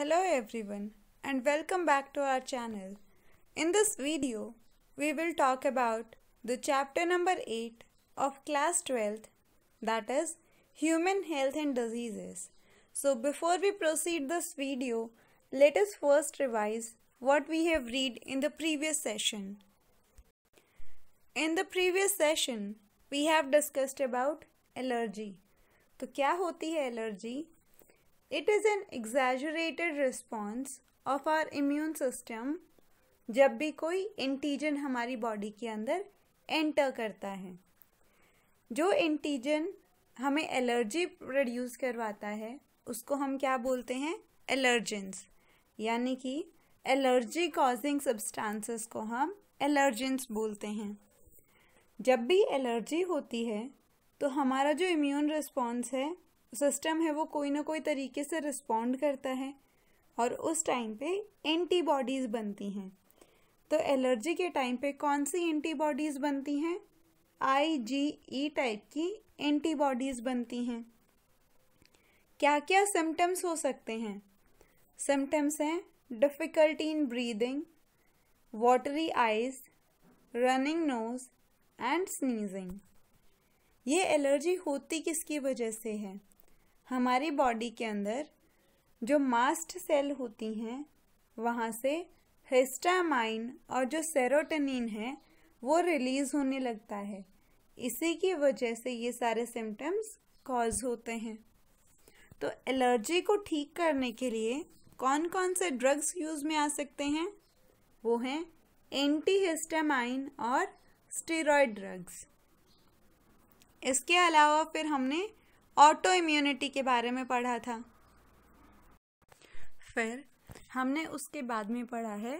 Hello everyone and welcome back to our channel. In this video, we will talk about the chapter number 8 of class 12th that is human health and diseases. So before we proceed this video, let us first revise what we have read in the previous session. In the previous session, we have discussed about allergy. So क्या allergy? It is an exaggerated response of our immune system जब भी कोई antigen हमारी body के अंदर enter करता है जो एंटीजन हमें एलर्जी प्रोड्यूस करवाता है उसको हम क्या बोलते हैं एलर्जेंस यानी कि एलर्जी कॉजिंग सब्सटेंसेस को हम एलर्जेंस बोलते हैं जब भी एलर्जी होती है तो हमारा जो इम्यून रिस्पॉन्स है सिस्टम है वो कोई ना कोई तरीके से रिस्पॉन्ड करता है और उस टाइम पे एंटीबॉडीज़ बनती हैं तो एलर्जी के टाइम पे कौन सी एंटीबॉडीज़ बनती हैं आई जी ई टाइप की एंटीबॉडीज़ बनती हैं क्या क्या सिम्टम्स हो सकते हैं सिम्टम्स हैं difficulty in breathing watery eyes running nose and sneezing ये एलर्जी होती किसकी वजह से है हमारी बॉडी के अंदर जो मास्ट सेल होती हैं वहाँ से हिस्टामाइन और जो सेरोटनिन है वो रिलीज़ होने लगता है इसी की वजह से ये सारे सिम्टम्स कॉज होते हैं तो एलर्जी को ठीक करने के लिए कौन कौन से ड्रग्स यूज़ में आ सकते हैं वो हैं एंटी हिस्टामाइन और स्टेरॉयड ड्रग्स इसके अलावा फिर हमने ऑटो इम्यूनिटी के बारे में पढ़ा था फिर हमने उसके बाद में पढ़ा है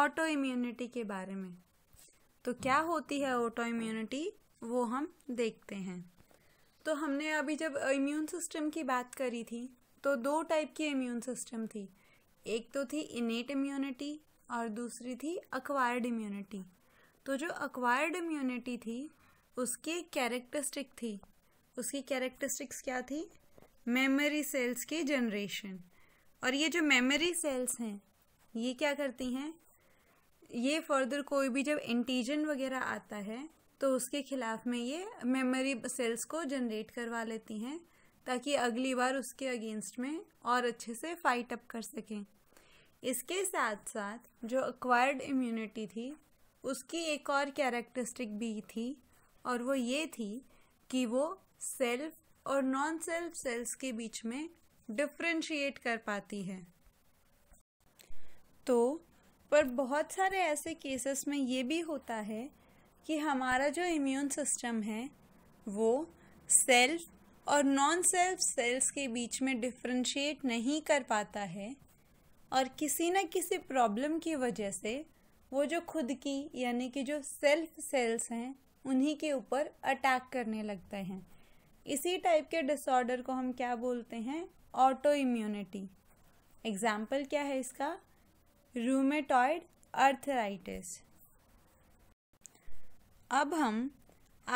ऑटो इम्यूनिटी के बारे में तो क्या होती है ऑटो इम्यूनिटी वो हम देखते हैं तो हमने अभी जब इम्यून सिस्टम की बात करी थी तो दो टाइप की इम्यून सिस्टम थी एक तो थी इनेट इम्यूनिटी और दूसरी थी अक्वायर्ड इम्यूनिटी तो जो अक्वायर्ड इम्यूनिटी थी उसकी कैरेक्टरिस्टिक थी उसकी कैरेक्टरिस्टिक्स क्या थी मेमोरी सेल्स की जनरेशन और ये जो मेमोरी सेल्स हैं ये क्या करती हैं ये फर्दर कोई भी जब इंटीजन वगैरह आता है तो उसके खिलाफ में ये मेमोरी सेल्स को जनरेट करवा लेती हैं ताकि अगली बार उसके अगेंस्ट में और अच्छे से फाइट अप कर सकें इसके साथ साथ जो अक्वायर्ड इम्यूनिटी थी उसकी एक और कैरेक्टरिस्टिक भी थी और वो ये थी कि वो सेल्फ और नॉन सेल्फ सेल्स के बीच में डिफ्रेंशिएट कर पाती है तो पर बहुत सारे ऐसे केसेस में ये भी होता है कि हमारा जो इम्यून सिस्टम है वो सेल्फ और नॉन सेल्फ सेल्स के बीच में डिफ्रेंशिएट नहीं कर पाता है और किसी न किसी प्रॉब्लम की वजह से वो जो खुद की यानी कि जो सेल्फ सेल्स हैं उन्हीं के ऊपर अटैक करने लगते हैं इसी टाइप के डिसऑर्डर को हम क्या बोलते हैं ऑटो इम्यूनिटी एग्जाम्पल क्या है इसका रूमेटॉयड अर्थराइटिस अब हम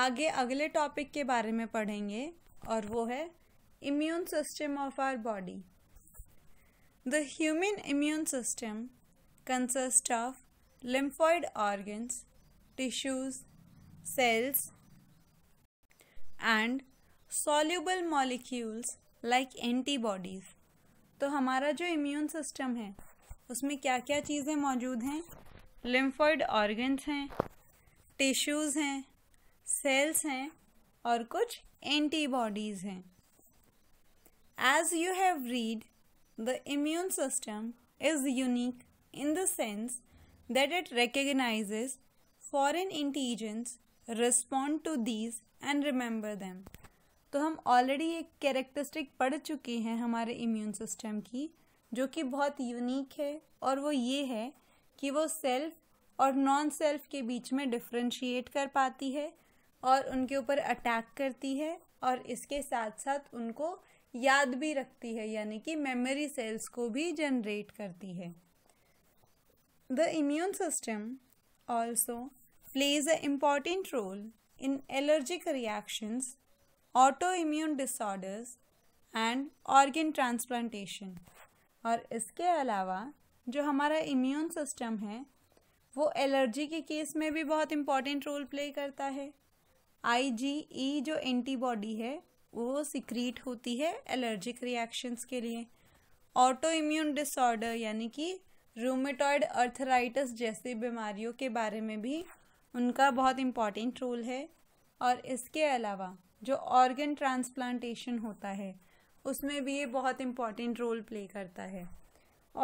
आगे अगले टॉपिक के बारे में पढ़ेंगे और वो है immune system of our body the human immune system consist of lymphoid organs tissues cells and soluble molecules like antibodies तो हमारा जो इम्यून सिस्टम है उसमें क्या क्या चीज़ें मौजूद हैं लिम्फॉइड ऑर्गन्स हैं टिश्यूज़ हैं सेल्स हैं और कुछ एंटीबॉडीज हैं as you have read the immune system is unique in the sense that it recognise foreign antigens respond to these and remember them तो हम ऑलरेडी एक कैरेक्टरिस्टिक पढ़ चुके हैं हमारे इम्यून सिस्टम की जो कि बहुत यूनिक है और वो ये है कि वो सेल्फ और नॉन सेल्फ के बीच में डिफ्रेंशिएट कर पाती है और उनके ऊपर अटैक करती है और इसके साथ साथ उनको याद भी रखती है यानी कि मेमोरी सेल्स को भी जनरेट करती है the immune system also plays a important role in allergic reactions immune disorders and organ transplantation और इसके अलावा जो हमारा इम्यून सिस्टम है वो एलर्जी के केस में भी बहुत इम्पॉर्टेंट रोल प्ले करता है आई e जो एंटीबॉडी है वो सिक्रीट होती है एलर्जिक रिएक्शंस के लिए ऑटो इम्यून डिसऑर्डर यानी कि रूमेटॉयड अर्थराइटिस जैसी बीमारियों के बारे में भी उनका बहुत इम्पॉर्टेंट रोल है और इसके अलावा जो ऑर्गन ट्रांसप्लांटेशन होता है उसमें भी ये बहुत इम्पॉर्टेंट रोल प्ले करता है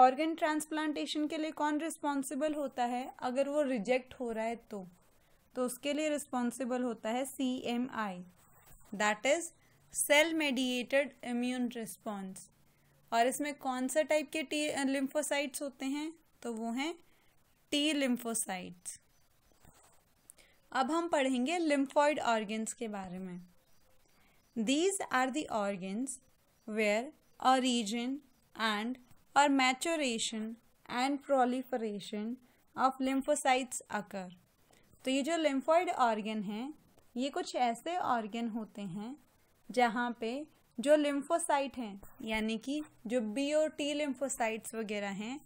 ऑर्गन ट्रांसप्लांटेशन के लिए कौन रिस्पॉन्सिबल होता है अगर वो रिजेक्ट हो रहा है तो तो उसके लिए रिस्पॉन्सिबल होता है C M I that is cell mediated immune response और इसमें कौन सा टाइप के टी लिम्फोसाइट्स होते हैं तो वो हैं टी लिम्फोसाइट्स अब हम पढ़ेंगे लिम्फॉइड ऑर्गन्स के बारे में These are the organs where origin and or maturation and proliferation of lymphocytes occur. तो ये जो lymphoid organ हैं ये कुछ ऐसे organ होते हैं जहाँ पे जो lymphocyte हैं यानी कि जो बी और टी lymphocytes वगैरह हैं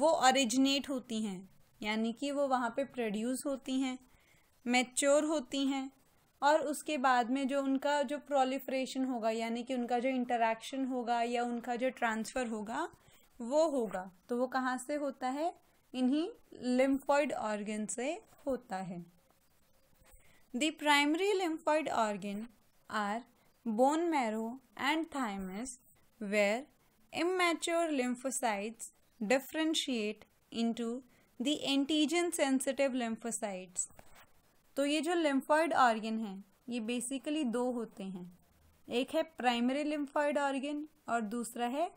वो ओरिजिनेट होती हैं यानी कि वो वहाँ पे प्रोड्यूस होती हैं मैच्योर होती हैं और उसके बाद में जो उनका जो प्रोलिफ्रेशन होगा यानी कि उनका जो इंटरेक्शन होगा या उनका जो ट्रांसफ़र होगा वो होगा तो वो कहाँ से होता है इन्हीं लिम्फॉइड ऑर्गन से होता है the primary lymphoid organ are bone marrow and thymus where immature lymphocytes differentiate into the antigen sensitive lymphocytes तो ये जो लिम्फॉइड ऑर्गन हैं ये बेसिकली दो होते हैं एक है प्राइमरी लिम्फॉइड ऑर्गन और दूसरा है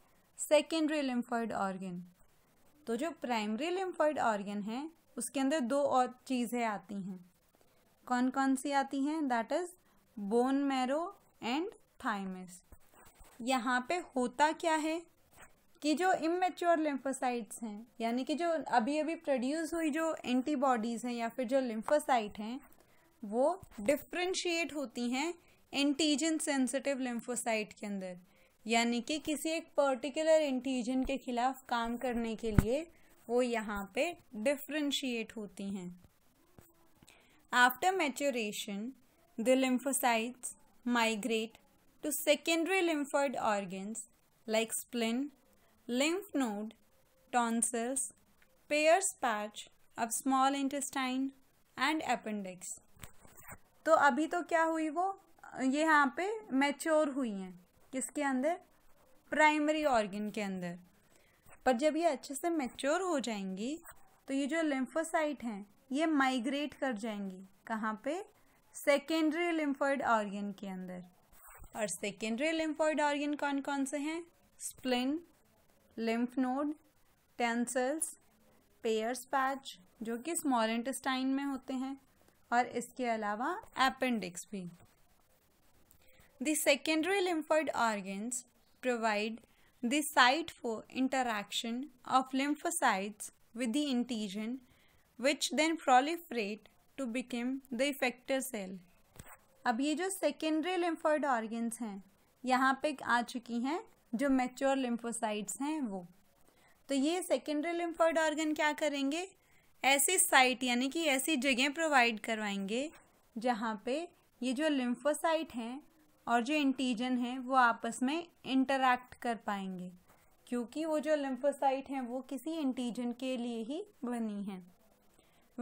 सेकेंडरी लिम्फॉइड ऑर्गन तो जो प्राइमरी लिम्फॉइड ऑर्गन है उसके अंदर दो और चीज़ें आती हैं कौन कौन सी आती हैं that is bone marrow and thymus यहाँ पे होता क्या है कि जो इमेच्योर लिम्फोसाइट्स हैं यानी कि जो अभी अभी प्रोड्यूस हुई जो एंटीबॉडीज़ हैं या फिर जो लिम्फोसाइट हैं वो डिफ्रेंशिएट होती हैं एंटीजन सेंसिटिव लिम्फोसाइट के अंदर यानी कि किसी एक पर्टिकुलर एंटीजन के खिलाफ काम करने के लिए वो यहाँ पे डिफ्रेंशिएट होती हैं after maturation the lymphocytes migrate to secondary lymphoid organs like spleen lymph node, tonsils, Peyer's patch of small intestine and appendix तो अभी तो क्या हुई वो ये यहाँ पे मैच्योर हुई हैं किसके अंदर प्राइमरी ऑर्गन के अंदर पर जब ये अच्छे से मैच्योर हो जाएंगी तो ये जो लिम्फोसाइट हैं ये माइग्रेट कर जाएंगी कहाँ पे सेकेंडरी लिम्फॉइड ऑर्गन के अंदर और सेकेंडरी लिम्फॉइड ऑर्गन कौन कौन से हैं spleen lymph node tonsils Peyer's patch जो कि स्मॉल इंटेस्टाइन में होते हैं और इसके अलावा एपेंडिक्स भी the secondary lymphoid organs provide the site for interaction of lymphocytes with the antigen which then proliferate to become the effector cell अब ये जो सेकेंडरी लिम्फर्ड ऑर्गेंस हैं यहाँ पे आ चुकी हैं जो मेच्योर लिम्फोसाइट्स हैं वो तो ये सेकेंडरी लिम्फॉइड ऑर्गन क्या करेंगे ऐसी साइट यानी कि ऐसी जगह प्रोवाइड करवाएंगे जहाँ पे ये जो लिम्फोसाइट हैं और जो इंटीजन हैं वो आपस में इंटरैक्ट कर पाएंगे क्योंकि वो जो लिम्फोसाइट हैं वो किसी इंटीजन के लिए ही बनी हैं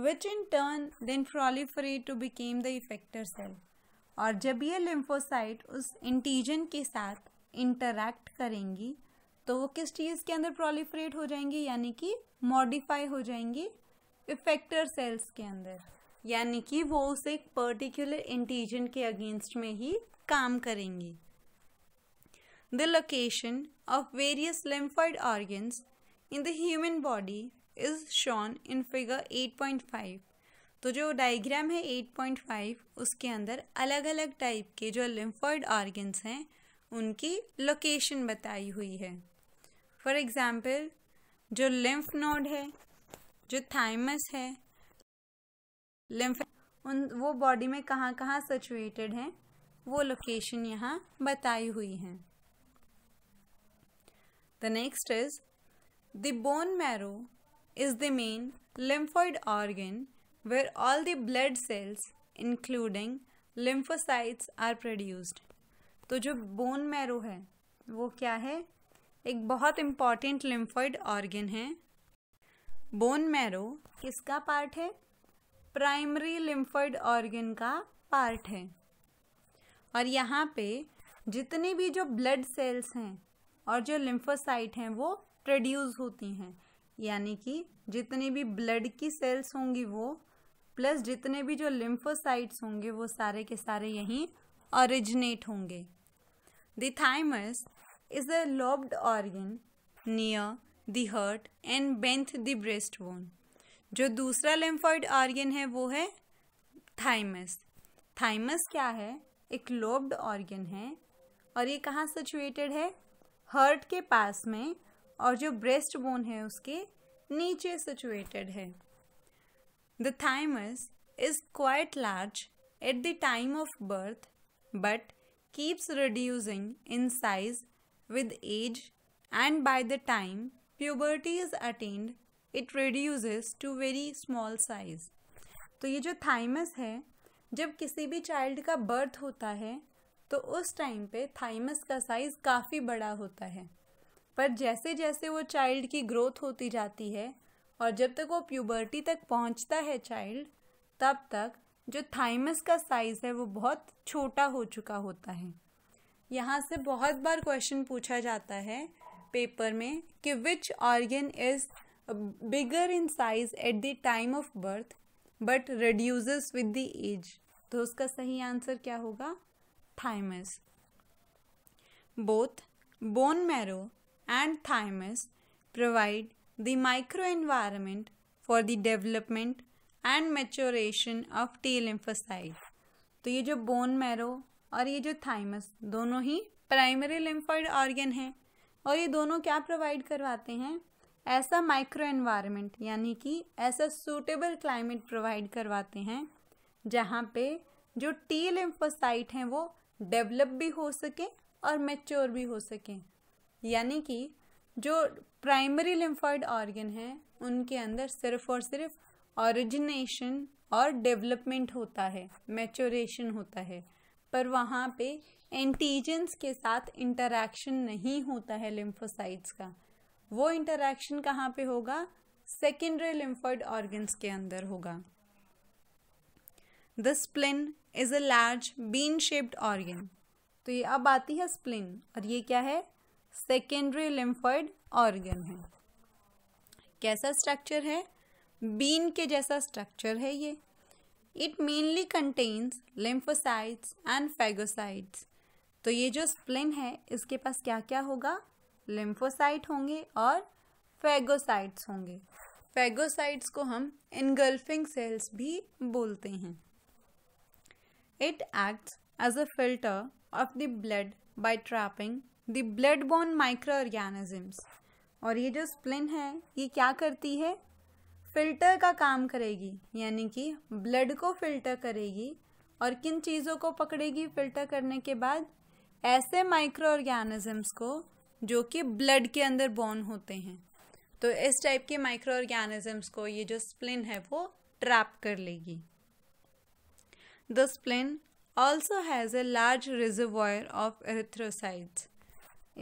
which in turn then proliferate to became the effector cell और जब ये लिम्फोसाइट उस इंटीजन के साथ इंटरैक्ट करेंगी तो वो किस चीज़ के अंदर प्रोलिफ्रेट हो जाएंगी यानी कि मॉडिफाई हो जाएंगी इफेक्टर सेल्स के अंदर यानी कि वो उस एक पर्टिकुलर इंटीजन के अगेंस्ट में ही काम करेंगी the location of various lymphoid organs in the human body is shown in figure 8.5 तो जो डायग्राम है 8.5 उसके अंदर अलग अलग टाइप के जो लिम्फॉइड ऑर्गन्स हैं उनकी लोकेशन बताई हुई है फॉर एग्ज़ाम्पल जो लिम्फ नोड है जो थाइमस है लिम्फ उन वो बॉडी में कहाँ कहाँ सचुएटेड हैं वो लोकेशन यहाँ बताई हुई है the next is the bone marrow is the main lymphoid organ where all the blood cells including lymphocytes are produced तो जो बोन मैरो है वो क्या है एक बहुत इम्पॉर्टेंट लिम्फॉइड ऑर्गन है बोन मैरो किसका पार्ट है प्राइमरी लिम्फॉइड ऑर्गन का पार्ट है और यहाँ पे जितने भी जो ब्लड सेल्स हैं और जो लिम्फोसाइट हैं वो प्रोड्यूस होती हैं यानी कि जितने भी ब्लड की सेल्स होंगी वो प्लस जितने भी जो लिम्फोसाइट्स होंगे वो सारे के सारे यहीं ऑरिजिनेट होंगे the thymus is a lobed organ near the heart and beneath the breast bone जो दूसरा लेम्फॉइड ऑर्गन है वो है थाइमस थाइमस क्या है एक लोब्ड ऑर्गन है और ये कहाँ सिचुएटेड है हर्ट के पास में और जो ब्रेस्ट बोन है उसके नीचे सिचुएटेड है the thymus is quite large at the time of birth but keeps reducing in size with age and by the time puberty is attained it reduces to very small size तो ये जो thymus है जब किसी भी child का birth होता है तो उस time पे thymus का size काफ़ी बड़ा होता है पर जैसे जैसे वो child की growth होती जाती है और जब तक वो puberty तक पहुँचता है child तब तक जो थाइमस का साइज़ है वो बहुत छोटा हो चुका होता है यहाँ से बहुत बार क्वेश्चन पूछा जाता है पेपर में कि which organ is bigger in size at the time of birth but reduces with the age तो उसका सही आंसर क्या होगा thymus both bone marrow and thymus provide the micro environment for the development and maturation of T lymphocyte तो ये जो bone marrow और ये जो थाइमस दोनों ही प्राइमरी लिम्फॉइड ऑर्गन हैं और ये दोनों क्या प्रोवाइड करवाते हैं ऐसा माइक्रो एनवायरनमेंट यानी कि ऐसा सूटेबल क्लाइमेट प्रोवाइड करवाते हैं जहाँ पे जो टी लिम्फोसाइट हैं वो डेवलप भी हो सके और मेच्योर भी हो सके यानी कि जो प्राइमरी लिम्फॉइड ऑर्गन हैं उनके अंदर सिर्फ और सिर्फ ओरिजिनेशन और डेवलपमेंट होता है मैचोरेशन होता है पर वहाँ पे एंटीजेंस के साथ इंटरैक्शन नहीं होता है लिम्फोसाइट्स का वो इंटरैक्शन कहाँ पे होगा सेकेंडरी लिम्फोइड ऑर्गन्स के अंदर होगा the spleen is a large bean shaped organ तो ये अब आती है स्प्लिन और ये क्या है सेकेंडरी लिम्फोइड ऑर्गन है कैसा स्ट्रक्चर है बीन के जैसा स्ट्रक्चर है ये it mainly contains lymphocytes and phagocytes तो ये जो स्प्लिन है इसके पास क्या क्या होगा लिम्फोसाइट होंगे और फेगोसाइट्स होंगे फेगोसाइट्स को हम इनगल्फिंग सेल्स भी बोलते हैं it act as a filter of the blood by trapping the blood borne micro organisms और ये जो स्प्लिन है ये क्या करती है फिल्टर का काम करेगी यानी कि ब्लड को फिल्टर करेगी और किन चीज़ों को पकड़ेगी फिल्टर करने के बाद ऐसे माइक्रो ऑर्गेनिजम्स को जो कि ब्लड के अंदर बॉर्न होते हैं तो इस टाइप के माइक्रो ऑर्गेनिजम्स को ये जो स्प्लिन है वो ट्रैप कर लेगी the spleen also has a large reservoir of erythrocytes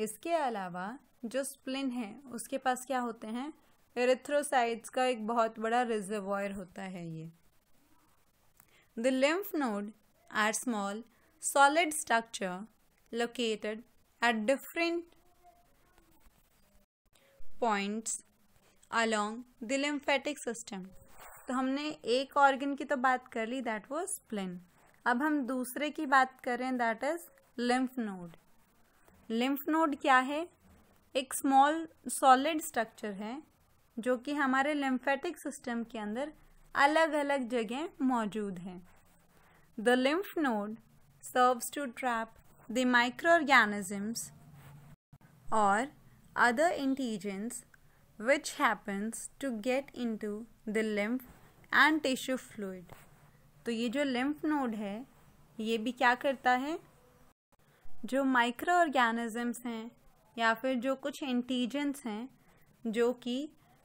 इसके अलावा जो स्प्लिन है उसके पास क्या होते हैं एरेथ्रोसाइट्स का एक बहुत बड़ा रिजर्वॉयर होता है ये the lymph node are small solid structure located at different points along the lymphatic system तो हमने एक ऑर्गन की तो बात कर ली दैट वॉज स्प्लिन अब हम दूसरे की बात करें that is lymph node lymph node क्या है एक स्मॉल सॉलिड स्ट्रक्चर है जो कि हमारे लिम्फेटिक सिस्टम के अंदर अलग अलग जगह मौजूद हैं the lymph node serves to trap the micro organisms और other antigens which happens to get in to the lymph and tissue fluid तो ये जो लिम्फ नोड है ये भी क्या करता है जो माइक्रो ऑर्गेनिजम्स हैं या फिर जो कुछ इंटीजेंस हैं जो कि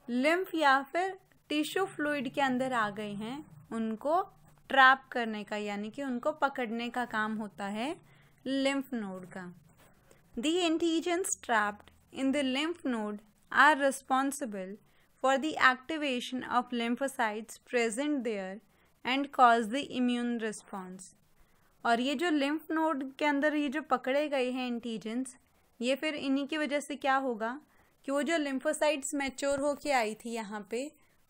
लिम्फ या फिर टिश्यू फ्लूड के अंदर आ गए हैं उनको ट्रैप करने का यानी कि उनको पकड़ने का काम होता है लिम्फ नोड का the antigens trapped in the lymph node are responsible for the activation of lymphocytes present there and cause the immune response और ये जो लिम्फ नोड के अंदर ये जो पकड़े गए हैं इंटीजेंस ये फिर इन्हीं की वजह से क्या होगा कि वो जो लिम्फोसाइट्स मैच्योर होके आई थी यहाँ पे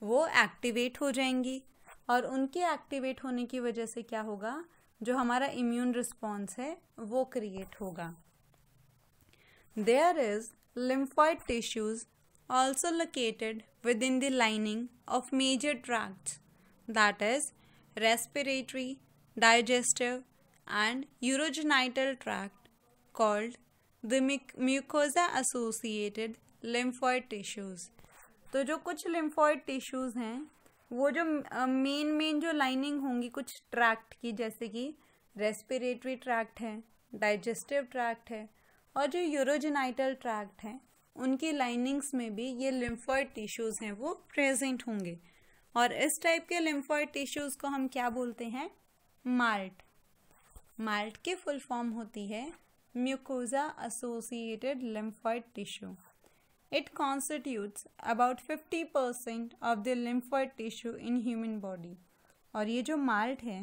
वो एक्टिवेट हो जाएंगी और उनके एक्टिवेट होने की वजह से क्या होगा जो हमारा इम्यून रिस्पॉन्स है वो क्रिएट होगा there is lymphoid tissues also located within the lining of major tract that is respiratory digestive and urogenital tract called the mucosa associated lymphoid tissues तो जो कुछ लिम्फॉइड टिश्यूज़ हैं वो जो main main जो lining होंगी कुछ tract की जैसे कि रेस्पिरेटरी ट्रैक्ट है डाइजेस्टिव ट्रैक्ट है और जो यूरोजेनाइटल ट्रैक्ट हैं उनकी लाइनिंग्स में भी ये लिम्फॉइड टिश्यूज़ हैं वो प्रेजेंट होंगे और इस टाइप के लिम्फॉइड टिश्यूज़ को हम क्या बोलते हैं माल्ट माल्ट की फुल फॉर्म होती है mucosa associated lymphoid tissue It constitutes about 50% of the lymphoid tissue in human body. और ये जो माल्ट है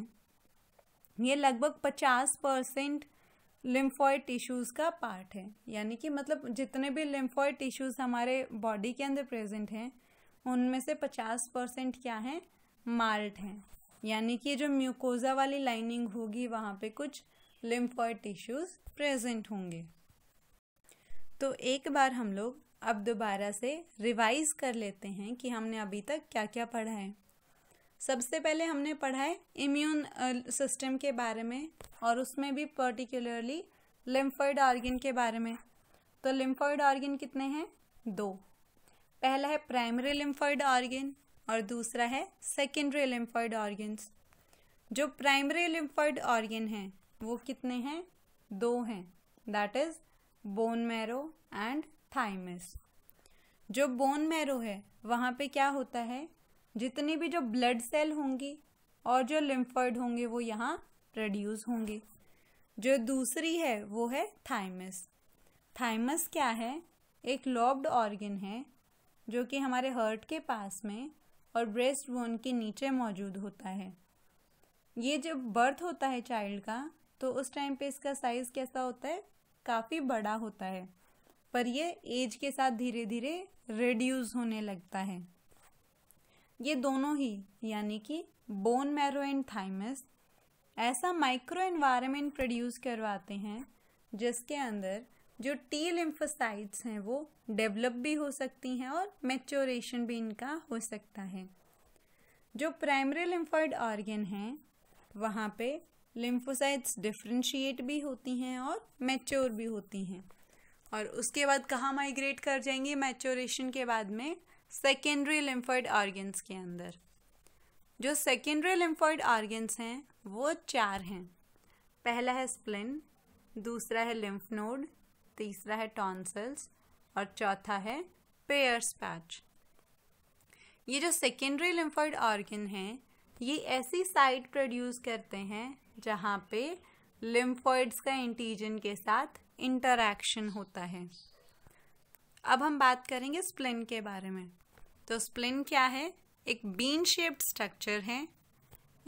ये लगभग 50 परसेंट लिम्फॉइड टिश्यूज़ का पार्ट है यानी कि मतलब जितने भी लिम्फॉय टिश्यूज़ हमारे बॉडी के अंदर प्रेजेंट हैं उनमें से 50 परसेंट क्या हैं माल्ट हैं यानी कि जो म्यूकोज़ा वाली लाइनिंग होगी वहाँ पे कुछ लिम्फॉय टिश्यूज़ प्रेजेंट होंगे तो एक बार हम लोग अब दोबारा से रिवाइज कर लेते हैं कि हमने अभी तक क्या क्या पढ़ा है सबसे पहले हमने पढ़ा है इम्यून सिस्टम के बारे में और उसमें भी पर्टिकुलरली लिम्फॉइड ऑर्गन के बारे में तो लिम्फॉइड ऑर्गन कितने हैं दो पहला है प्राइमरी लिम्फॉइड ऑर्गन और दूसरा है सेकेंडरी लिम्फॉइड ऑर्गन्स जो प्राइमरी लिम्फॉइड ऑर्गन हैं वो कितने हैं दो हैं that is bone marrow and thymus जो बोन मैरो है वहाँ पे क्या होता है जितनी भी जो ब्लड सेल होंगी और जो लिम्फर्ड होंगे वो यहाँ प्रोड्यूस होंगे जो दूसरी है वो है थाइमस थाइमस क्या है एक लॉब्ड ऑर्गन है जो कि हमारे हर्ट के पास में और ब्रेस्ट बोन के नीचे मौजूद होता है ये जब बर्थ होता है चाइल्ड का तो उस टाइम पे इसका साइज़ कैसा होता है काफ़ी बड़ा होता है पर ये एज के साथ धीरे धीरे रिड्यूस होने लगता है ये दोनों ही यानी कि बोन मैरो एंड थाइमस ऐसा माइक्रो एनवायरनमेंट प्रोड्यूस करवाते हैं जिसके अंदर जो टी लिम्फोसाइट्स हैं वो डेवलप भी हो सकती हैं और मेच्योरेशन भी इनका हो सकता है जो प्राइमरी लिम्फॉइड ऑर्गन हैं वहाँ पे लिम्फोसाइट्स डिफ्रेंशिएट भी होती हैं और मेच्योर भी होती हैं और उसके बाद कहाँ माइग्रेट कर जाएंगे मैचोरेशन के बाद में सेकेंडरी लिम्फॉइड आर्गन्स के अंदर जो सेकेंडरी लिम्फॉइड आर्गन्स हैं वो चार हैं पहला है स्प्लिन दूसरा है लिम्फ नोड तीसरा है टॉन्सल्स और चौथा है पेयर्स पैच ये जो सेकेंडरी लिम्फॉइड ऑर्गन हैं ये ऐसी साइट प्रोड्यूस करते हैं जहाँ पे लिम्फॉइड्स का एंटीजन के साथ इंटरैक्शन होता है अब हम बात करेंगे स्प्लिन के बारे में तो स्प्लिन क्या है एक बीन शेप्ड स्ट्रक्चर है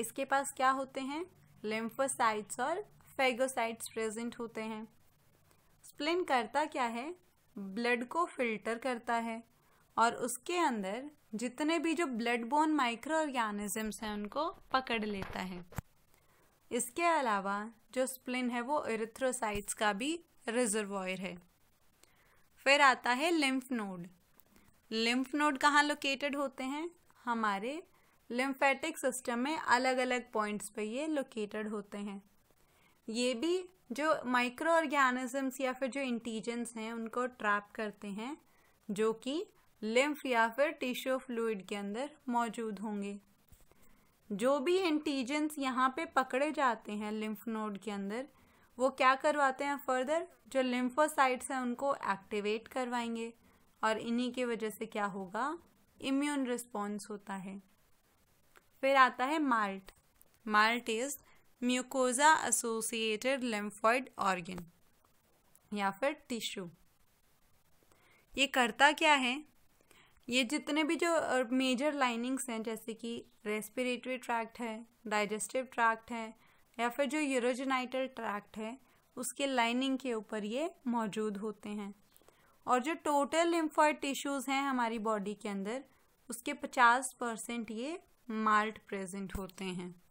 इसके पास क्या होते हैं लिम्फोसाइट्स और फेगोसाइट्स प्रेजेंट होते हैं स्प्लिन करता क्या है ब्लड को फिल्टर करता है और उसके अंदर जितने भी जो ब्लड बोन माइक्रो ऑर्गेनिजम्स हैं उनको पकड़ लेता है इसके अलावा जो स्प्लिन है वो इरिथ्रोसाइट्स का भी रिजर्वॉयर है फिर आता है लिम्फ नोड लिम्फ नोड कहाँ लोकेटेड होते हैं हमारे लिम्फेटिक सिस्टम में अलग अलग पॉइंट्स पे ये लोकेटेड होते हैं ये भी जो माइक्रो ऑर्गेनिजम्स या फिर जो इंटीजेंस हैं उनको ट्रैप करते हैं जो कि लिम्फ या फिर टिश्यू फ्लूड के अंदर मौजूद होंगे जो भी इंटीजेंस यहाँ पे पकड़े जाते हैं लिम्फ नोड के अंदर वो क्या करवाते हैं फर्दर जो लिम्फोसाइट्स हैं उनको एक्टिवेट करवाएंगे और इन्हीं की वजह से क्या होगा इम्यून रिस्पॉन्स होता है फिर आता है MALT MALT is mucosa associated lymphoid organ या फिर टिश्यू ये करता क्या है ये जितने भी जो मेजर लाइनिंग्स हैं जैसे कि रेस्पिरेटरी ट्रैक्ट है डाइजेस्टिव ट्रैक्ट है या फिर जो यूरोजेनाइटल ट्रैक्ट है उसके लाइनिंग के ऊपर ये मौजूद होते हैं और जो टोटल लिम्फॉइड टिश्यूज़ हैं हमारी बॉडी के अंदर उसके पचास परसेंट ये माल्ट प्रेजेंट होते हैं